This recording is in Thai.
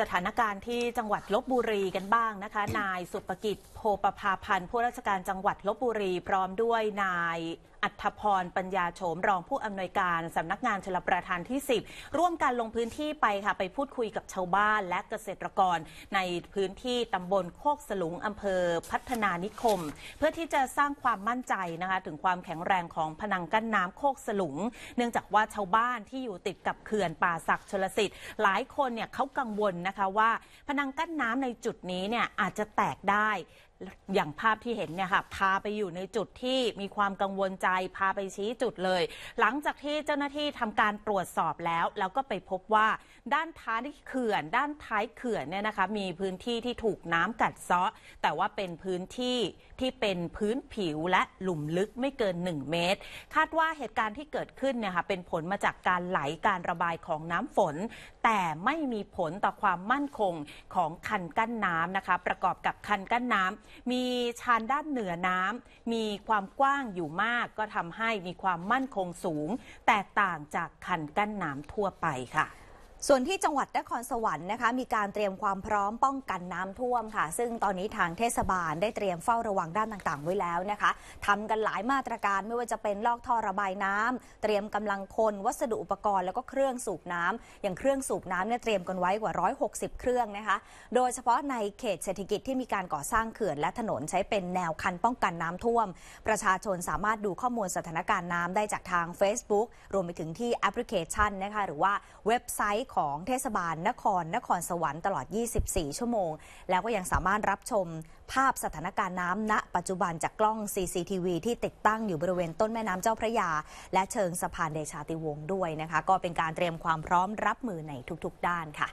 สถานการณ์ที่จังหวัดลบบุรีกันบ้างนะคะ นายสุปกิจโพประพาพันธ์ ผู้ราชการจังหวัดลบบุรี พร้อมด้วยนายอัธพรปัญญาโฉมรองผู้อำนวยการสำนักงานชลประทานที่ 10 ร่วมกันลงพื้นที่ไปค่ะ ไปพูดคุยกับชาวบ้านและเกษตรกร ในพื้นที่ตำบลโคกสลุงอำเภอพัฒนานิคม เพื่อที่จะสร้างความมั่นใจนะคะถึงความแข็งแรงของผนังกั้นน้ำโคกสลุง เนื่องจากว่าชาวบ้านที่อยู่ติดกับเขื่อนป่าศักดิ์ชลสิทธิ์ หลายคนเนี่ยเขากังวลนะคะว่าพนังกั้นน้ำในจุดนี้เนี่ยอาจจะแตกได้อย่างภาพที่เห็นเนี่ยค่ะพาไปอยู่ในจุดที่มีความกังวลใจ พาไปชี้จุดเลย หลังจากที่เจ้าหน้าที่ทำการตรวจสอบแล้ว แล้วก็ไปพบว่า ด้านท้ายเขื่อน ด้านท้ายเขื่อนเนี่ยนะคะมีพื้นที่ที่ถูกน้ำกัดเซาะ แต่ว่าเป็นพื้นที่ที่เป็นพื้นผิวและหลุมลึกไม่เกิน 1 เมตร คาดว่าเหตุการณ์ที่เกิดขึ้นเนี่ยค่ะเป็นผลมาจากการไหลการระบายของน้ำฝน แต่ไม่มีผลต่อความมั่นคงของคันกั้นน้ำนะคะ ประกอบกับคันกั้นน้ำมีชานด้านเหนือน้ำมีความกว้างอยู่มากก็ทำให้มีความมั่นคงสูง แตกต่างจากคันกั้นน้ำทั่วไปค่ะส่วนที่จังหวัดนครสวรรค์นะคะมีการเตรียมความพร้อมป้องกันน้ำท่วมค่ะ ซึ่งตอนนี้ทางเทศบาลได้เตรียมเฝ้าระวังด้านต่างๆ ไว้แล้วนะคะ ทำกันหลายมาตรการไม่ว่าจะเป็นลอกท่อระบายน้ำ เตรียมกำลังคนวัสดุ อุปกรณ์แล้วก็เครื่องสูบน้ำ อย่างเครื่องสูบน้ำเนี่ยเตรียมกันไว้กว่า 160 เครื่องนะคะโดยเฉพาะในเขตเศรษฐกิจที่มีการก่อสร้างเขื่อนและถนนใช้เป็นแนวคันป้องกันน้ำท่วม ประชาชนสามารถดูข้อมูลสถานการณ์น้ำได้จากทาง Facebook รวมไปถึงที่แอปพลิเคชันนะคะหรือว่าเว็บไซต์ของเทศบาลนครนครสวรรค์ตลอด 24 ชั่วโมง แล้วก็ยังสามารถรับชมภาพสถานการณ์น้ำณปัจจุบันจากกล้อง CCTV ที่ติดตั้งอยู่บริเวณต้นแม่น้ำเจ้าพระยา และเชิงสะพานเดชาติวงศ์ด้วยนะคะ ก็เป็นการเตรียมความพร้อมรับมือในทุกๆด้านค่ะ